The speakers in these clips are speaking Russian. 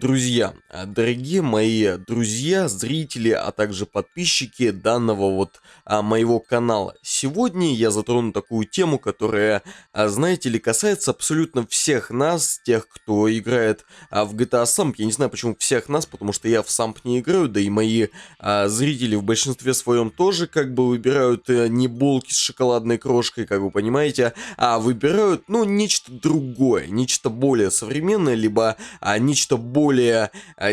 друзья, э, дорогие мои друзья, зрители, а также подписчики данного вот а, моего канала. Сегодня я затрону такую тему, которая, а, знаете ли, касается абсолютно всех нас, тех, кто играет а, в GTA Samp. Я не знаю, почему всех нас, потому что я в Samp не играю, да и мои а, зрители в большинстве своем тоже как бы выбирают а, не булки с шоколадной крошкой, как вы понимаете, а выбирают, ну, нечто другое, нечто более современное, либо а, нечто более более а,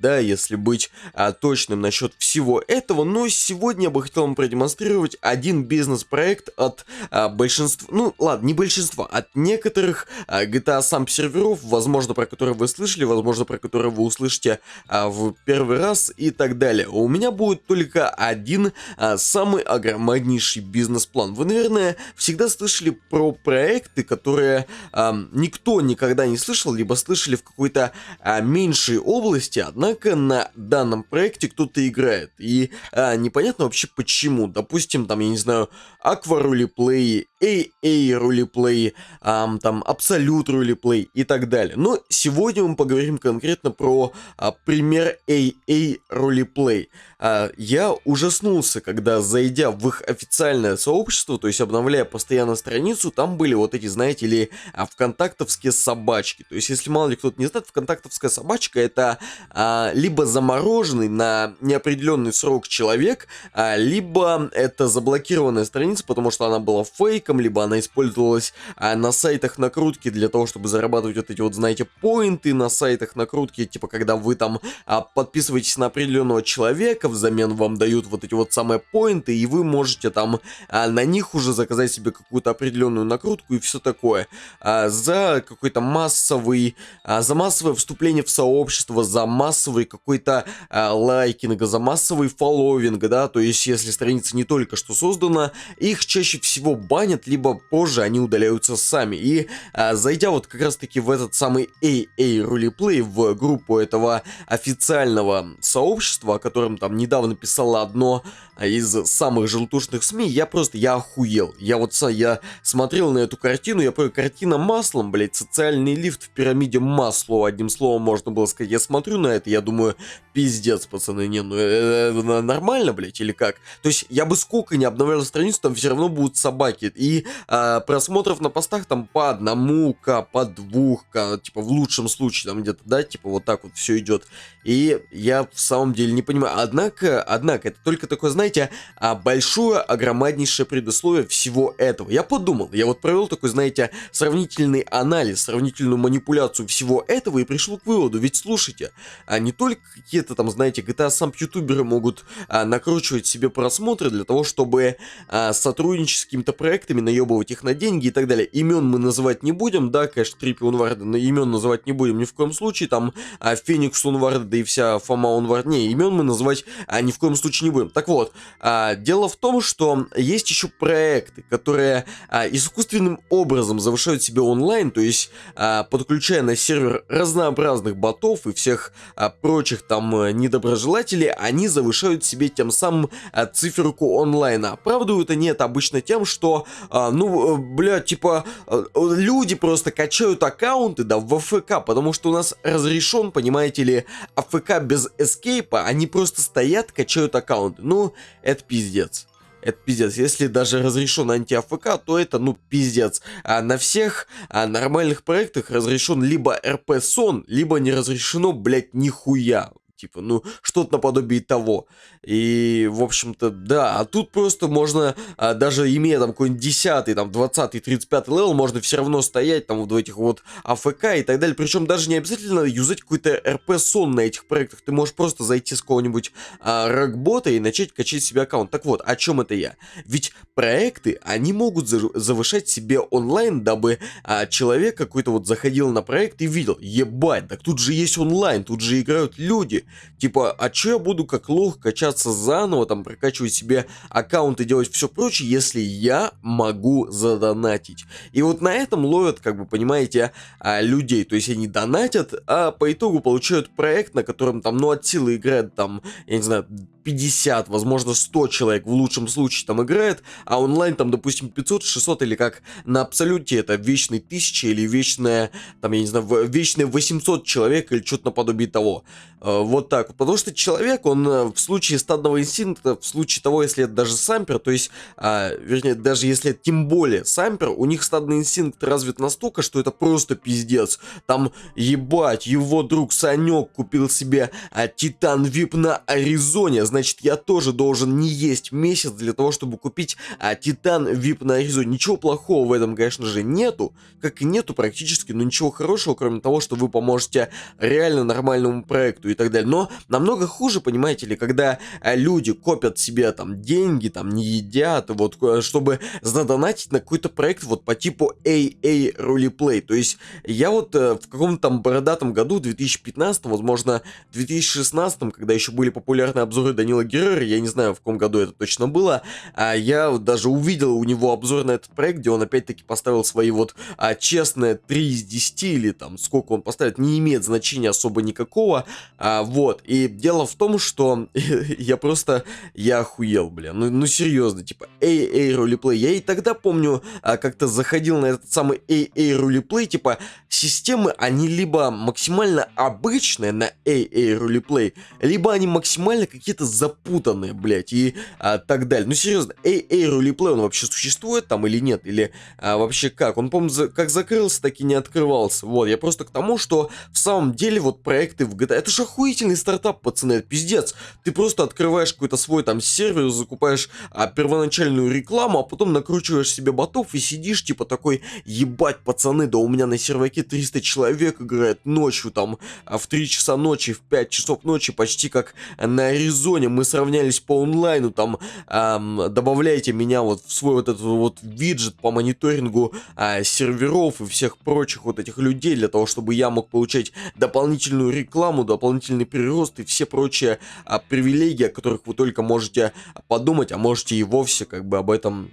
да, если быть а, точным насчет всего этого. Но сегодня я бы хотел вам продемонстрировать один бизнес-проект от а, большинства, ну ладно, не большинства, от некоторых а, GTA сам серверов, возможно, про которые вы слышали, возможно, про которые вы услышите в первый раз и так далее. У меня будет только один самый огромнейший бизнес-план. Вы, наверное, всегда слышали про проекты, которые а, никто никогда не слышал, либо слышали в какой какой-то а, меньшей области, однако на данном проекте кто-то играет. И а, непонятно вообще почему. Допустим, там, я не знаю, Аква ролеплей, AA ролеплей, а, там, Абсолют ролеплей и так далее. Но сегодня мы поговорим конкретно про а, пример AA ролеплей. А, я ужаснулся, когда, зайдя в их официальное сообщество, то есть обновляя постоянно страницу, там были вот эти, знаете ли, а, вконтактовские собачки. То есть, если мало ли кто-то не знает, этот вконтактовская собачка это а, либо замороженный на неопределенный срок человек, а, либо это заблокированная страница, потому что она была фейком, либо она использовалась а, на сайтах накрутки для того, чтобы зарабатывать вот эти вот, знаете, поинты на сайтах накрутки, типа когда вы там а, подписываетесь на определенного человека, взамен вам дают вот эти вот самые поинты, и вы можете там а, на них уже заказать себе какую-то определенную накрутку и все такое. А, за какой-то массовый, а, за массовый массовое вступление в сообщество, за массовый какой-то э, а, лайкинг, за массовый фолловинг, да, то есть если страница не только что создана, их чаще всего банят, либо позже они удаляются сами. И э, зайдя вот как раз-таки в этот самый AA Roleplay, в группу этого официального сообщества, о котором там недавно писало одно из самых желтушных СМИ, я просто, я охуел. Я вот, я смотрел на эту картину, я понял, картина маслом, блядь, социальный лифт в пирамиде масла слово, одним словом можно было сказать, я смотрю на это, я думаю, пиздец, пацаны, не, ну это э, э, нормально, блядь, или как? То есть я бы сколько не обновлял страницу, там все равно будут собаки. И э, просмотров на постах там по одному к, по двух к, типа в лучшем случае там где-то, да, типа вот так вот все идет. И я в самом деле не понимаю. Однако, однако, это только такое, знаете, а, большое, огромнейшее предусловие всего этого. Я подумал, я вот провел такой, знаете, сравнительный анализ, сравнительную манипуляцию всего этого этого и пришел к выводу, ведь слушайте, а не только какие-то там, знаете, GTA сам ютуберы могут а, накручивать себе просмотры для того, чтобы а, сотрудничать с какими-то проектами, наебывать их на деньги и так далее. Имен мы называть не будем, да, конечно, Трипи Унварда, но имен называть не будем ни в коем случае, там а, Феникс Унварда и вся Фома Унварда, не, имен мы называть а, ни в коем случае не будем. Так вот, а, дело в том, что есть еще проекты, которые а, искусственным образом завышают себе онлайн, то есть а, подключая на сервер разнообразных ботов и всех а, прочих там э, недоброжелателей, они завышают себе тем самым а, циферку онлайна. Оправдывают они это обычно тем, что, а, ну, э, бля, типа, э, люди просто качают аккаунты, да, в АФК, потому что у нас разрешен, понимаете ли, АФК без эскейпа, они просто стоят, качают аккаунты. Ну, это пиздец это пиздец. Если даже разрешен анти-АФК, то это, ну, пиздец. А на всех а, нормальных проектах разрешен либо РП-сон, либо не разрешено, блядь, нихуя типа, ну, что-то наподобие того. И, в общем-то, да, а тут просто можно, а, даже имея там какой-нибудь 10, там, 20, 35 левел, можно все равно стоять там в этих вот АФК и так далее. Причем даже не обязательно юзать какой-то РП-сон на этих проектах. Ты можешь просто зайти с кого-нибудь а, рэкбота и начать качать себе аккаунт. Так вот, о чем это я? Ведь проекты, они могут завышать себе онлайн, дабы а, человек какой-то вот заходил на проект и видел, ебать, так тут же есть онлайн, тут же играют люди, Типа, а чё я буду как лох качаться заново, там, прокачивать себе аккаунты делать все прочее, если я могу задонатить? И вот на этом ловят, как бы, понимаете, а, людей. То есть они донатят, а по итогу получают проект, на котором там, ну, от силы играет там, я не знаю, 50, возможно, 100 человек в лучшем случае там играет, а онлайн там, допустим, 500, 600 или как на абсолюте это вечный 1000 или вечная, там, я не знаю, вечные 800 человек или что-то наподобие того. А, вот вот так. Потому что человек, он э, в случае стадного инстинкта, в случае того, если это даже сампер, то есть, а, вернее, даже если это тем более сампер, у них стадный инстинкт развит настолько, что это просто пиздец. Там, ебать, его друг Санек купил себе а, Титан Вип на Аризоне, значит, я тоже должен не есть месяц для того, чтобы купить а, Титан Вип на Аризоне. Ничего плохого в этом, конечно же, нету, как и нету практически, но ничего хорошего, кроме того, что вы поможете реально нормальному проекту и так далее но намного хуже, понимаете ли, когда э, люди копят себе там деньги, там не едят, вот, чтобы задонатить на какой-то проект вот по типу AA Roleplay, то есть я вот э, в каком-то там бородатом году, 2015, возможно, 2016, когда еще были популярны обзоры Данила Герера, я не знаю, в каком году это точно было, а, я даже увидел у него обзор на этот проект, где он опять-таки поставил свои вот а, честные 3 из 10 или там сколько он поставит, не имеет значения особо никакого, а, вот, и дело в том, что я просто, я охуел, бля, ну, ну серьезно, типа, эй, эй, рулиплей. я и тогда помню, а, как-то заходил на этот самый эй, эй, рулиплей, типа, системы, они либо максимально обычные на AA ролеплей, либо они максимально какие-то запутанные, блядь, и а, так далее. Ну, серьезно, AA ролеплей, он вообще существует там или нет? Или а, вообще как? Он, по-моему, за, как закрылся, так и не открывался. Вот, я просто к тому, что в самом деле вот проекты в GTA, это же охуительный стартап, пацаны, это пиздец. Ты просто открываешь какой-то свой там сервер, закупаешь а, первоначальную рекламу, а потом накручиваешь себе ботов и сидишь, типа такой, ебать, пацаны, да у меня на серваке 300 человек играет ночью, там, а в 3 часа ночи, в 5 часов ночи, почти как на Аризоне. Мы сравнялись по онлайну, там, эм, добавляйте меня вот в свой вот этот вот виджет по мониторингу э, серверов и всех прочих вот этих людей, для того, чтобы я мог получать дополнительную рекламу, дополнительный прирост и все прочие э, привилегии, о которых вы только можете подумать, а можете и вовсе как бы об этом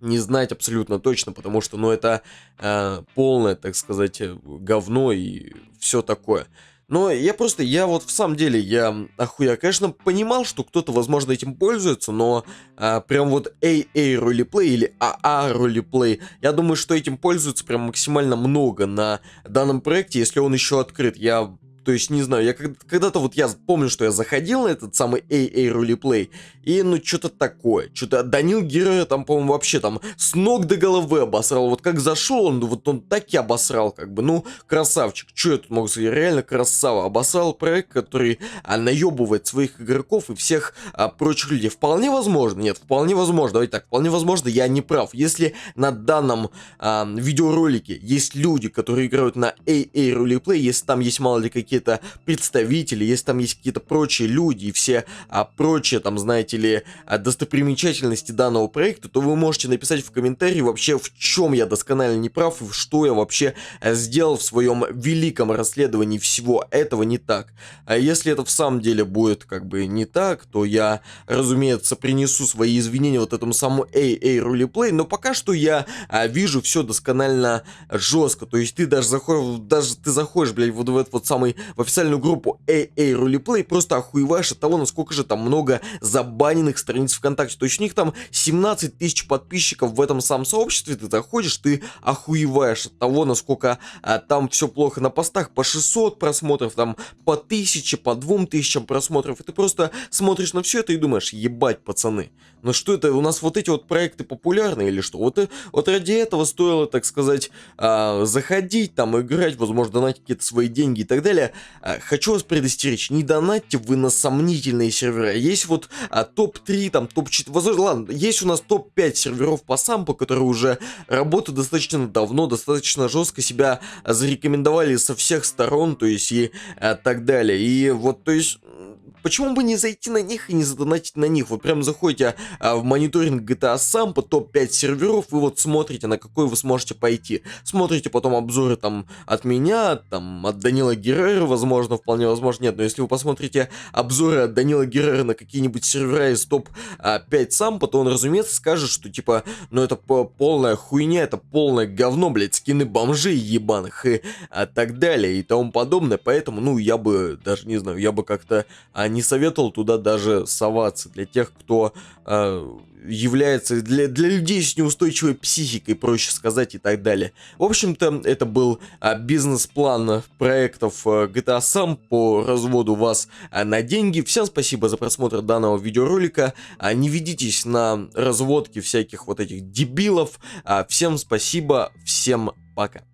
не знать абсолютно точно, потому что, ну, это э, полное, так сказать, э, говно и все такое. Но я просто, я вот в самом деле, я охуя, конечно, понимал, что кто-то, возможно, этим пользуется, но а, прям вот AA ролеплей или AA ролеплей, я думаю, что этим пользуется прям максимально много на данном проекте, если он еще открыт. Я то есть, не знаю, я когда-то вот я помню, что я заходил на этот самый AA Roleplay, и ну что-то такое. Что-то Данил Героя там, по-моему, вообще там с ног до головы обосрал. Вот как зашел он, вот он так и обосрал, как бы. Ну, красавчик. Что я тут могу сказать? Реально красава. Обосрал проект, который а, наебывает своих игроков и всех а, прочих людей. Вполне возможно, нет, вполне возможно. Давайте так, вполне возможно, я не прав. Если на данном а, видеоролике есть люди, которые играют на AA Roleplay, если там есть мало ли какие какие-то представители, если там есть какие-то прочие люди и все а, прочие, там, знаете ли, а, достопримечательности данного проекта, то вы можете написать в комментарии вообще, в чем я досконально не прав и что я вообще э, сделал в своем великом расследовании всего этого не так. А если это в самом деле будет как бы не так, то я, разумеется, принесу свои извинения вот этому самому AA Roleplay, но пока что я а, вижу все досконально жестко, то есть ты даже заходишь, даже ты заходишь, блядь, вот в этот вот самый в официальную группу AA Roleplay, просто охуеваешь от того, насколько же там много забаненных страниц ВКонтакте. То есть у них там 17 тысяч подписчиков в этом самом сообществе, ты заходишь, ты охуеваешь от того, насколько а, там все плохо на постах, по 600 просмотров, там по 1000, по 2000 просмотров, и ты просто смотришь на все это и думаешь, ебать, пацаны, ну что это, у нас вот эти вот проекты популярны или что? Вот, вот ради этого стоило, так сказать, а, заходить там, играть, возможно, донатить какие-то свои деньги и так далее, Э, хочу вас предостеречь, не донатьте вы на сомнительные сервера. Есть вот а, топ-3, там топ-4, возможно, ладно, есть у нас топ-5 серверов по сампу, которые уже работают достаточно давно, достаточно жестко себя зарекомендовали со всех сторон, то есть и а, так далее. И вот, то есть, Почему бы не зайти на них и не задонатить на них? Вы прям заходите а, в мониторинг GTA сам по топ-5 серверов, вы вот смотрите, на какой вы сможете пойти. Смотрите потом обзоры там от меня, там от Данила Геррера, возможно, вполне возможно, нет. Но если вы посмотрите обзоры от Данила Геррера на какие-нибудь сервера из топ-5 сампа, то он, разумеется, скажет, что типа, ну это полная хуйня, это полное говно, блядь, скины бомжей ебаных и а, так далее и тому подобное. Поэтому, ну, я бы, даже не знаю, я бы как-то а, не советовал туда даже соваться. Для тех, кто э, является... Для, для людей с неустойчивой психикой, проще сказать, и так далее. В общем-то, это был э, бизнес-план проектов э, GTA Sam по разводу вас э, на деньги. Всем спасибо за просмотр данного видеоролика. Э, не ведитесь на разводки всяких вот этих дебилов. Э, всем спасибо, всем пока.